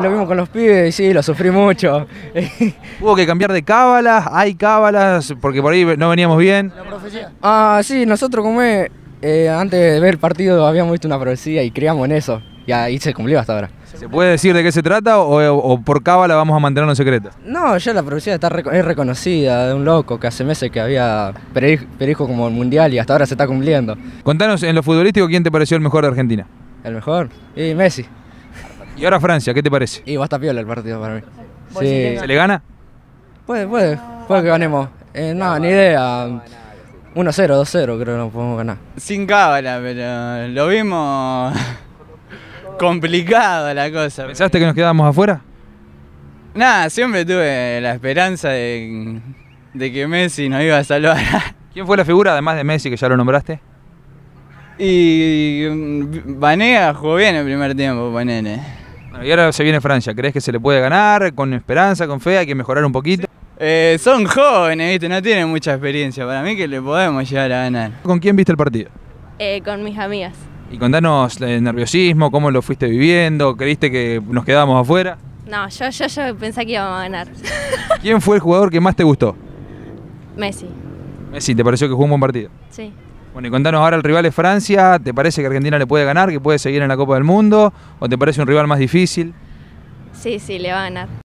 Lo mismo con los pibes y sí, lo sufrí mucho. Hubo que cambiar de cábalas, hay cábalas, porque por ahí no veníamos bien. La profecía. Ah, sí, nosotros como es, eh, antes de ver el partido habíamos visto una profecía y creíamos en eso. Y ahí se cumplió hasta ahora. ¿Se puede decir de qué se trata o, por cábala vamos a mantenerlo en secreto? No, ya la profecía está es reconocida de un loco que hace meses que había predijo como el mundial y hasta ahora se está cumpliendo. Contanos en lo futbolístico quién te pareció el mejor de Argentina. ¿El mejor? Y Messi. Y ahora Francia, ¿qué te parece? Y va a piola el partido para mí. ¿Se le gana? Puede, puede, puede que ganemos. Eh, no, ni idea. 1-0, 2-0 creo que no podemos ganar. Sin cábala, pero lo vimos complicado la cosa. ¿Pensaste que nos quedábamos afuera? Nada, siempre tuve la esperanza de, que Messi nos iba a salvar. ¿Quién fue la figura, además de Messi, que ya lo nombraste? Y mm, Vanega jugó bien el primer tiempo, ponele y ahora se viene Francia. ¿Crees que se le puede ganar? ¿Con esperanza, con fe? ¿Hay que mejorar un poquito? Eh, son jóvenes, no tienen mucha experiencia. Para mí que le podemos llegar a ganar. ¿Con quién viste el partido? Eh, con mis amigas. Y contanos el nerviosismo, cómo lo fuiste viviendo, ¿creíste que nos quedábamos afuera? No, yo, yo, yo pensé que íbamos a ganar. ¿Quién fue el jugador que más te gustó? Messi. Messi, ¿te pareció que jugó un buen partido? Sí. Bueno, y contanos ahora, el rival es Francia, ¿te parece que Argentina le puede ganar, que puede seguir en la Copa del Mundo? ¿O te parece un rival más difícil? Sí, sí, le van a